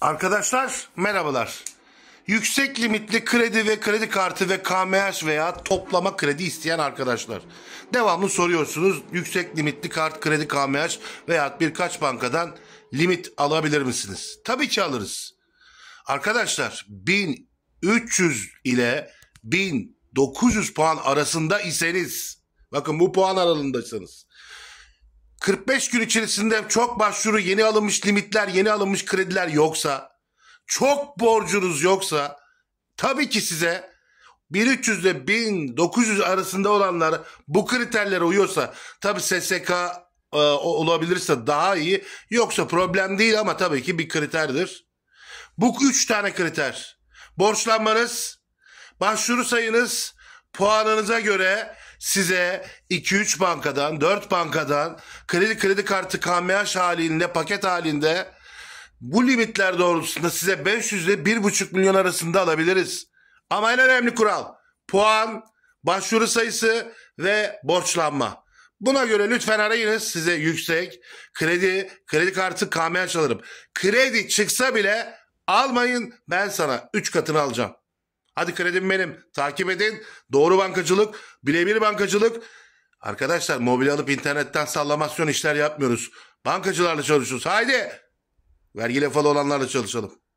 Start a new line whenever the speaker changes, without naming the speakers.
Arkadaşlar merhabalar. Yüksek limitli kredi ve kredi kartı ve KMH veya toplama kredi isteyen arkadaşlar. Devamlı soruyorsunuz yüksek limitli kart, kredi KMH veya birkaç bankadan limit alabilir misiniz? Tabii ki alırız. Arkadaşlar 1300 ile 1900 puan arasında iseniz bakın bu puan aralığındaysanız 45 gün içerisinde çok başvuru, yeni alınmış limitler, yeni alınmış krediler yoksa, çok borcunuz yoksa tabii ki size 1300 ile 1900 arasında olanlar bu kriterlere uyuyorsa tabii SSK e, olabilirse daha iyi. Yoksa problem değil ama tabii ki bir kriterdir. Bu üç tane kriter. Borçlanmanız, başvuru sayınız, puanınıza göre size 2-3 bankadan, 4 bankadan kredi kredi kartı KMH halinde, paket halinde bu limitler doğrultusunda size 500 ile 1,5 milyon arasında alabiliriz. Ama en önemli kural puan, başvuru sayısı ve borçlanma. Buna göre lütfen arayınız size yüksek kredi kredi kartı KMH alırım. Kredi çıksa bile almayın ben sana 3 katını alacağım. Hadi kredim benim. Takip edin. Doğru bankacılık, birebir bankacılık. Arkadaşlar mobil alıp internetten sallamasyon işler yapmıyoruz. Bankacılarla çalışıyoruz. Haydi. Vergi lefalı olanlarla çalışalım.